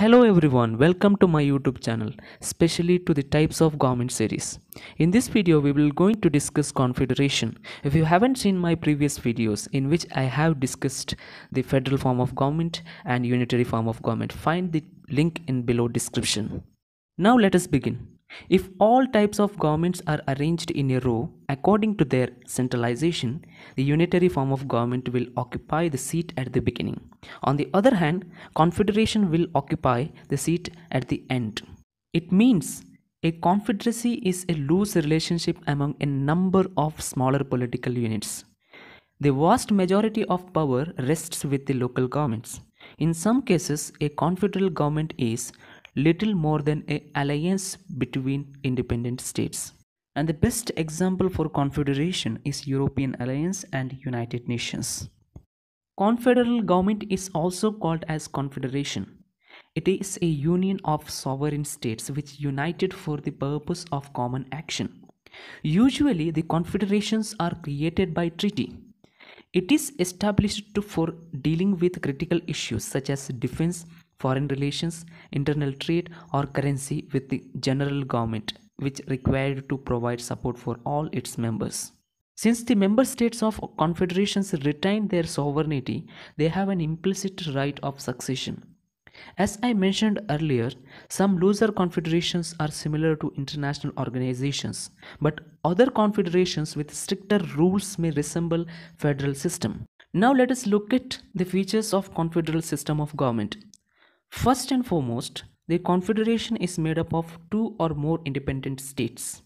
Hello everyone, welcome to my YouTube channel, especially to the types of government series. In this video, we will going to discuss confederation. If you haven't seen my previous videos in which I have discussed the federal form of government and unitary form of government, find the link in below description. Now let us begin. If all types of governments are arranged in a row according to their centralization, the unitary form of government will occupy the seat at the beginning. On the other hand, confederation will occupy the seat at the end. It means a confederacy is a loose relationship among a number of smaller political units. The vast majority of power rests with the local governments. In some cases, a confederal government is little more than an alliance between independent states. And the best example for confederation is European Alliance and United Nations. Confederal government is also called as confederation. It is a union of sovereign states which united for the purpose of common action. Usually the confederations are created by treaty. It is established for dealing with critical issues such as defense, foreign relations, internal trade, or currency with the general government, which required to provide support for all its members. Since the member states of confederations retain their sovereignty, they have an implicit right of succession. As I mentioned earlier, some looser confederations are similar to international organizations, but other confederations with stricter rules may resemble federal system. Now let us look at the features of confederal system of government. First and foremost, the confederation is made up of two or more independent states.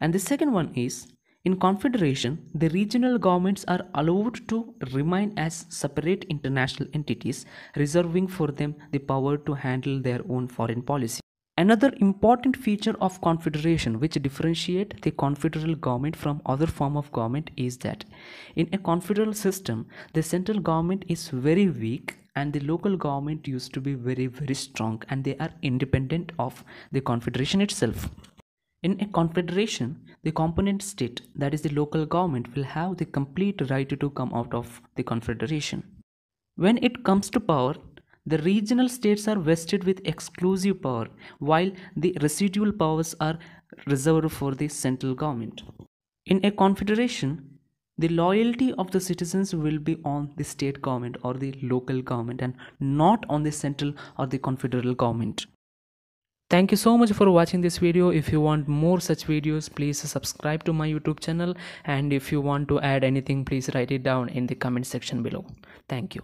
And the second one is in confederation, the regional governments are allowed to remain as separate international entities, reserving for them the power to handle their own foreign policy. Another important feature of confederation which differentiate the confederal government from other form of government is that in a confederal system the central government is very weak and the local government used to be very very strong and they are independent of the confederation itself. In a confederation, the component state, that is the local government, will have the complete right to come out of the confederation. When it comes to power, the regional states are vested with exclusive power, while the residual powers are reserved for the central government. In a confederation, the loyalty of the citizens will be on the state government or the local government and not on the central or the confederal government. Thank you so much for watching this video. If you want more such videos, please subscribe to my YouTube channel. And if you want to add anything, please write it down in the comment section below. Thank you.